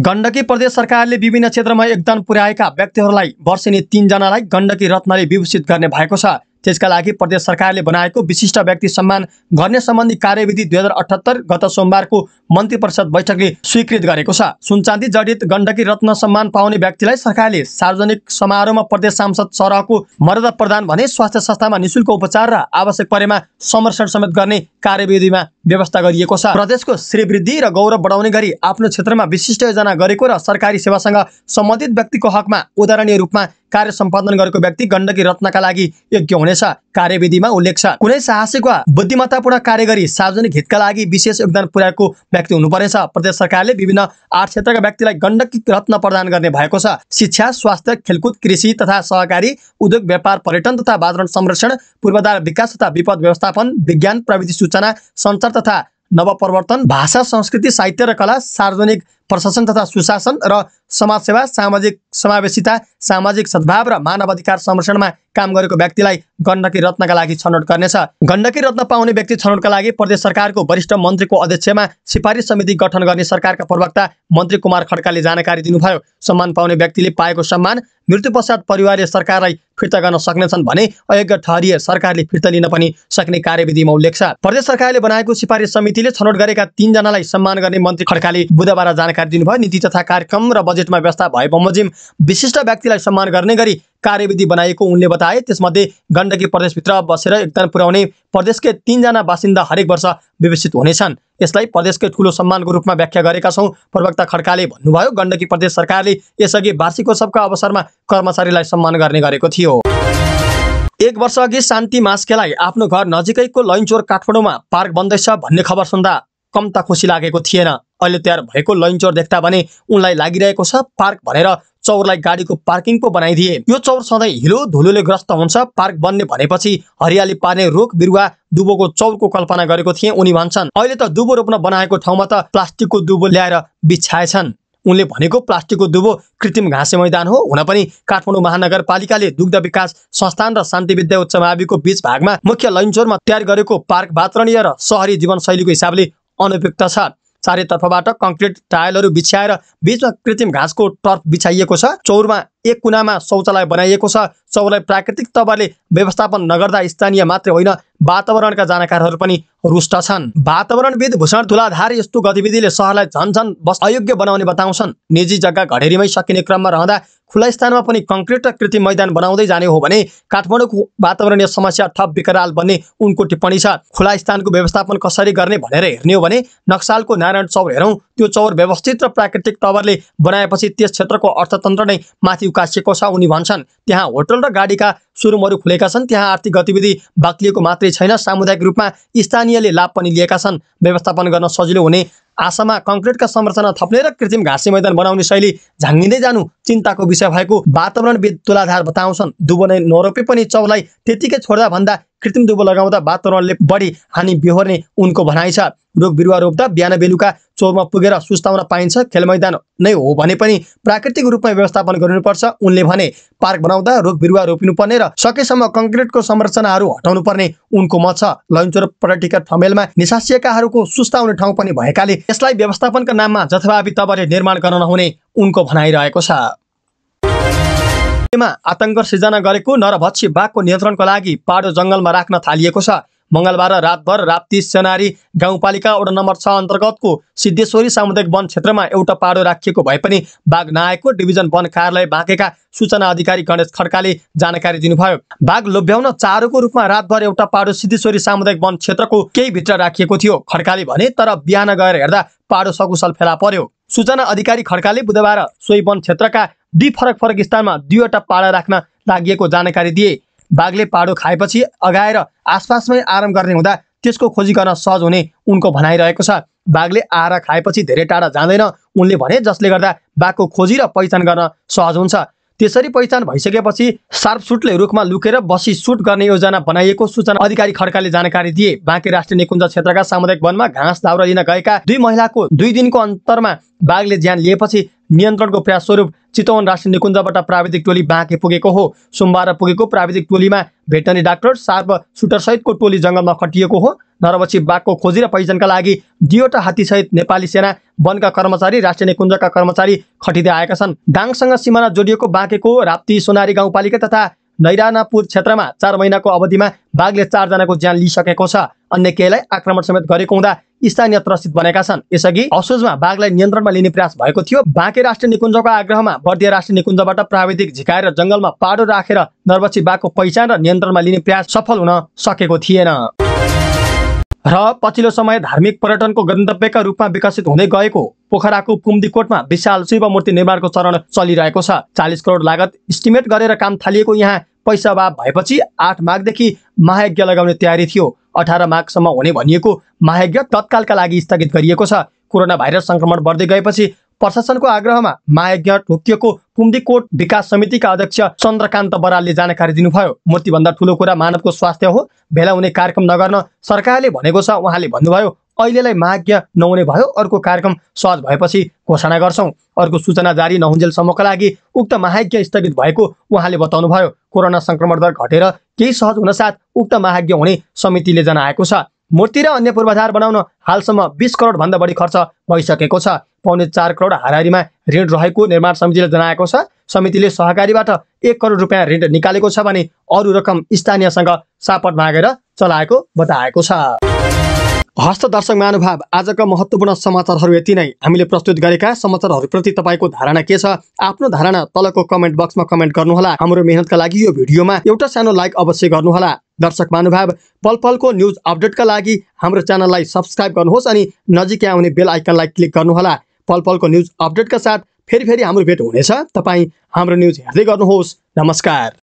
गण्डकी प्रदेश सरकारले विभिन्न क्षेत्रमा योगदान पुर्याएका व्यक्तिहरूलाई वर्षेनी तिनजनालाई गण्डकी रत्नले विभूषित गर्ने भएको छ त्यसका लागि प्रदेश सरकारले बनाएको विशिष्ट व्यक्ति सम्मान गर्ने सम्बन्धी कार्यविधि दुई हजार अठहत्तर गत सोमबारको मन्त्री परिषद बैठकले स्वीकृत गरेको छ सुनचाँदी जडित गण्डकी रत्न सम्मान पाउने व्यक्तिलाई सरकारले सार्वजनिक समारोहमा प्रदेश सांसद सरहको मर्यादा प्रदान भने स्वास्थ्य संस्थामा निशुल्क उपचार र आवश्यक परेमा संरक्षण समेत गर्ने कार्यविधिमा व्यवस्था गरिएको छ प्रदेशको श्रीवृद्धि र गौरव बढाउने गरी आफ्नो क्षेत्रमा विशिष्ट योजना गरेको र सरकारी सेवासँग सम्बन्धित व्यक्तिको हकमा उदाहरणीय रूपमा कार्य सम्पादन गरेको व्यक्ति गण्डकी रत्नका लागि योग्य हुनेछ कार्यविधिमा उल्लेख छ कुनै साहसिक वा बुद्धिमत्तापूर्ण कार्य गरी सार्वजनिक हितका लागि विशेष योगदान पुर्याएको व्यक्ति हुनुपर्नेछ प्रदेश सरकारले विभिन्न आठ क्षेत्रका व्यक्तिलाई गण्डकी रत्न प्रदान गर्ने भएको छ शिक्षा स्वास्थ्य खेलकुद कृषि तथा सहकारी उद्योग व्यापार पर्यटन तथा वातावरण संरक्षण पूर्वाधार विकास तथा विपद व्यवस्थापन विज्ञान प्रविधि सूचना सञ्चार तथा नवप्रवर्तन भाषा संस्कृति साहित्य र कला सार्वजनिक प्रशासन तथा सुशासन र समाजसेवा सामाजिक समावेशिता सामाजिक सद्भाव र मानव अधिकार संरक्षणमा काम गरेको व्यक्तिलाई गण्डकी रत्नका लागि छनौट गर्नेछ गण्डकी रत्न पाउने व्यक्ति छनौटका लागि प्रदेश सरकारको वरिष्ठ मन्त्रीको अध्यक्षमा सिफारिस समिति गठन गर्ने सरकारका प्रवक्ता मन्त्री कुमार खड्काले जानकारी दिनुभयो सम्मान पाउने व्यक्तिले पाएको सम्मान मृत्यु पश्चात परिवारले सरकारलाई फिर्ता गर्न सक्नेछन् भने अयोग्य ठहरिए सरकारले फिर्ता लिन पनि सक्ने कार्यविधिमा उल्लेख छ प्रदेश सरकारले बनाएको सिफारिस समितिले छनौट गरेका तीनजनालाई सम्मान गर्ने मन्त्री खड्काले बुधबार जानकारी दिनुभयो नीति तथा कार्यक्रम र बजेटमा व्यवस्था भए बमोजिम विशिष्ट व्यक्तिलाई सम्मान गर्ने गरी कार्यविधि बनाएको उनले बताए त्यसमध्ये गण्डकी प्रदेशभित्र बसेर योगदान पुर्याउने प्रदेशकै तिनजना बासिन्दा हरेक वर्ष विवेचित हुनेछन् यसलाई प्रदेशकै ठुलो सम्मानको रूपमा व्याख्या गरेका छौँ प्रवक्ता खड्काले भन्नुभयो गण्डकी प्रदेश सरकारले यसअघि वार्षिकोत्सवका अवसरमा कर्मचारीलाई सम्मान गर्ने गरेको थियो एक वर्ष अघि शान्ति मास्केलाई आफ्नो घर नजिकैको लैनचोर काठमाडौँमा पार्क बन्दैछ भन्ने खबर सुन्दा त खुसी लागेको थिएन अहिले तयार भएको लैनचोर देख्दा भने उनलाई लागिरहेको छ पार्क भनेर चौरलाई गाडीको पार्किङको बनाइदिए यो चौर सधैँ हिलो धुलोले ग्रस्त हुन्छ पार्क बन्ने भनेपछि हरियाली पार्ने रोख बिरुवा दुबोको चौरको कल्पना गरेको थिए उनी भन्छन् अहिले त दुबो रोप्न बनाएको ठाउँमा त प्लास्टिकको दुबो ल्याएर बिछाएछन् उनले भनेको प्लास्टिकको दुबो कृत्रिम घाँसे मैदान हो हुन पनि काठमाडौँ महानगरपालिकाले दुग्ध विकास संस्थान र शान्ति विद्या उच्च माविको बीच भागमा मुख्य लैनचोरमा तयार गरेको पार्क वातावरणीय र सहरी जीवनशैलीको हिसाबले अनुपयुक्त छ चारैतर्फबाट कङ्क्रिट टायलहरू बिछ्याएर बिचमा कृत्रिम घाँसको टर्फ बिछाइएको छ चौरमा एक कुनामा शौचालय बनाइएको छ चौरलाई प्राकृतिक तवरले व्यवस्थापन नगर्दा स्थानीय मात्रै होइन वातावरणका जानकारहरू पनि रुष्ट छन् वातावरणविद भूषण धुलाधार यस्तो गतिविधिले सहरलाई झन्झन बस अयोग्य बनाउने बताउँछन् निजी जग्गा घडेरीमै सकिने क्रममा रहँदा खुला स्थानमा पनि कङ्क्रिट र कृत्रिम मैदान बनाउँदै जाने हो भने काठमाडौँको वातावरणीय समस्या थप विकराल बन्ने उनको टिप्पणी छ खुला स्थानको व्यवस्थापन कसरी गर्ने भनेर हेर्ने हो भने नक्सालको नारायण चौर हेरौँ त्यो चौर व्यवस्थित र प्राकृतिक तवरले बनाएपछि त्यस क्षेत्रको अर्थतन्त्र नै माथि उकासिएको छ उनी भन्छन् त्यहाँ होटल छन् र गाडीका सोरुमहरू खुलेका छन् त्यहाँ आर्थिक गतिविधि बाक्लिएको मात्रै छैन सामुदायिक रूपमा स्थानीयले लाभ पनि लिएका छन् व्यवस्थापन गर्न सजिलो हुने आशामा कङ्क्रिटका संरचना थप्ने र कृत्रिम घाँसे मैदान बनाउने शैली झाङ्गिँदै जानु चिन्ताको विषय भएको वातावरणविद तुलाधार बताउँछन् दुबो नै नरोपे पनि चौलाई त्यतिकै छोड्दा भन्दा कृत्रिम दुबो लगाउँदा वातावरणले बढी हानि बेहोर्ने उनको भनाइ छ रोग बिरुवा रोप्दा बिहान बेलुका चोरमा पुगेर सुस्ताउन पाइन्छ खेल मैदान नै हो भने पनि प्राकृतिक रूपमा व्यवस्थापन गरिनुपर्छ उनले भने पार्क बनाउँदा रुख बिरुवा रोपिनुपर्ने र सकेसम्म कङ्क्रिटको संरचनाहरू हटाउनु पर्ने उनको मत छ लन्चोर पर्यटक ठमेलमा निसासिएकाहरूको सुस्ताउने ठाउँ पनि भएकाले यसलाई व्यवस्थापनका नाममा जथाभावी तवरले निर्माण गर्न नहुने उनको भनाइरहेको छ आतङ्क सिर्जना गरेको नरभक्षी बाघको नियन्त्रणको लागि पाडो जङ्गलमा राख्न थालिएको छ मङ्गलबार रातभर राप्ती सेनारी गाउँपालिका वडा नम्बर छ अन्तर्गतको सिद्धेश्वरी सामुदायिक वन क्षेत्रमा एउटा पाडो राखिएको भए पनि बाघ नआएको डिभिजन वन कार्यालय बाँकेका सूचना अधिकारी गणेश खड्काले जानकारी दिनुभयो बाघ लोभ्याउन चारोको रूपमा रातभर एउटा पाडो सिद्धेश्वरी सामुदायिक वन क्षेत्रको केही भित्र राखिएको थियो खड्काले भने तर बिहान गएर हेर्दा पाडो सकुशल फेला पर्यो सूचना अधिकारी खड्काले बुधबार सोही वन क्षेत्रका दुई फरक फरक स्थानमा दुईवटा पाडा राख्न लागि जानकारी दिए बाघले पाडो खाएपछि अगाएर आसपासमै आराम गर्ने हुँदा त्यसको खोजी गर्न सहज हुने उनको भनाइरहेको छ बाघले आहारा खाएपछि धेरै टाढा जाँदैन उनले भने जसले गर्दा बाघको खोजी र पहिचान गर्न सहज हुन्छ त्यसरी पहिचान भइसकेपछि सार्प सुटले रुखमा लुकेर बसी सुट गर्ने योजना बनाइएको सूचना अधिकारी खड्काले जानकारी दिए बाँके राष्ट्रिय निकुञ्ज क्षेत्रका सामुदायिक वनमा घाँस दाउरा लिन गएका दुई महिलाको दुई दिनको अन्तरमा बाघले ज्यान लिएपछि नियन्त्रणको प्रयास स्वरूप चितवन राष्ट्रिय निकुञ्जबाट प्राविधिक टोली बाँके पुगेको हो सोमबार पुगेको प्राविधिक टोलीमा भेटनरी डाक्टर सार्प सहितको टोली जङ्गलमा खटिएको हो नरवछि बाघको खोजी र पहिचानका लागि दुईवटा हात्तीसहित नेपाली सेना वनका कर्मचारी राष्ट्रिय निकुञ्जका कर्मचारी खटिँदै आएका छन् दाङसँग सिमाना जोडिएको बाँकेको राप्ती सोनारी गाउँपालिका तथा नैरानापुर क्षेत्रमा चार महिनाको अवधिमा बाघले चारजनाको ज्यान लिइसकेको छ अन्य केहीलाई आक्रमण समेत गरेको हुँदा स्थानीय त्रसित बनेका छन् यसअघि असोजमा बाघलाई नियन्त्रणमा लिने प्रयास भएको थियो बाँके राष्ट्रिय निकुञ्जको आग्रहमा बर्दिया राष्ट्रिय निकुञ्जबाट प्राविधिक झिकाएर जङ्गलमा पाडो राखेर नरबक्षी बाघको पहिचान र नियन्त्रणमा लिने प्रयास सफल हुन सकेको थिएन र पछिल्लो समय धार्मिक पर्यटनको गन्तव्यका रूपमा विकसित हुँदै गएको पोखराको कुम्दीकोटमा विशाल शिव मूर्ति निर्माणको चरण चलिरहेको छ चालिस करोड लागत इस्टिमेट गरेर काम थालिएको यहाँ पैसा अभाव भएपछि आठ माघदेखि महायज्ञ लगाउने तयारी थियो अठार माघसम्म हुने भनिएको महायज्ञ तत्कालका लागि स्थगित गरिएको छ कोरोना भाइरस सङ्क्रमण बढ्दै गएपछि प्रशासनको आग्रहमा महायज्ञ ढोकिएको कुम्दीकोट विकास समितिका अध्यक्ष चन्द्रकान्त बरालले जानकारी दिनुभयो मूर्तिभन्दा ठुलो कुरा मानवको स्वास्थ्य हो भेला हुने कार्यक्रम नगर्न सरकारले भनेको छ उहाँले भन्नुभयो अहिलेलाई माग्य नहुने भयो अर्को कार्यक्रम सहज भएपछि घोषणा गर्छौँ अर्को सूचना जारी नहुन्जेलसम्मका लागि उक्त महाज्ञ स्थगित भएको उहाँले बताउनुभयो कोरोना सङ्क्रमण दर घटेर केही सहज हुनसाथ उक्त महाज्ञ हुने समितिले जनाएको छ मूर्ति र अन्य पूर्वाधार बनाउन हालसम्म बिस करोडभन्दा बढी खर्च भइसकेको छ पाउने चार करोड हारिमा ऋण रहेको निर्माण समितिले जनाएको छ समितिले सहकारीबाट एक करोड रुपियाँ ऋण निकालेको छ भने अरू रकम स्थानीयसँग सापट मागेर चलाएको बताएको छ हस्त दर्शक महानुभाव आजका महत्त्वपूर्ण समाचारहरू यति नै हामीले प्रस्तुत गरेका समाचारहरूप्रति तपाईँको धारणा के छ आफ्नो धारणा तलको कमेन्ट बक्समा कमेन्ट गर्नुहोला हाम्रो मेहनतका लागि यो भिडियोमा एउटा सानो लाइक अवश्य गर्नुहोला दर्शक महानुभाव पल पलको न्युज अपडेटका लागि हाम्रो च्यानललाई सब्सक्राइब गर्नुहोस् अनि नजिकै आउने बेल आइकनलाई क्लिक गर्नुहोला पल पलको न्युज अपडेटका साथ फेरि फेरि हाम्रो भेट हुनेछ तपाईँ हाम्रो न्युज हेर्दै गर्नुहोस् नमस्कार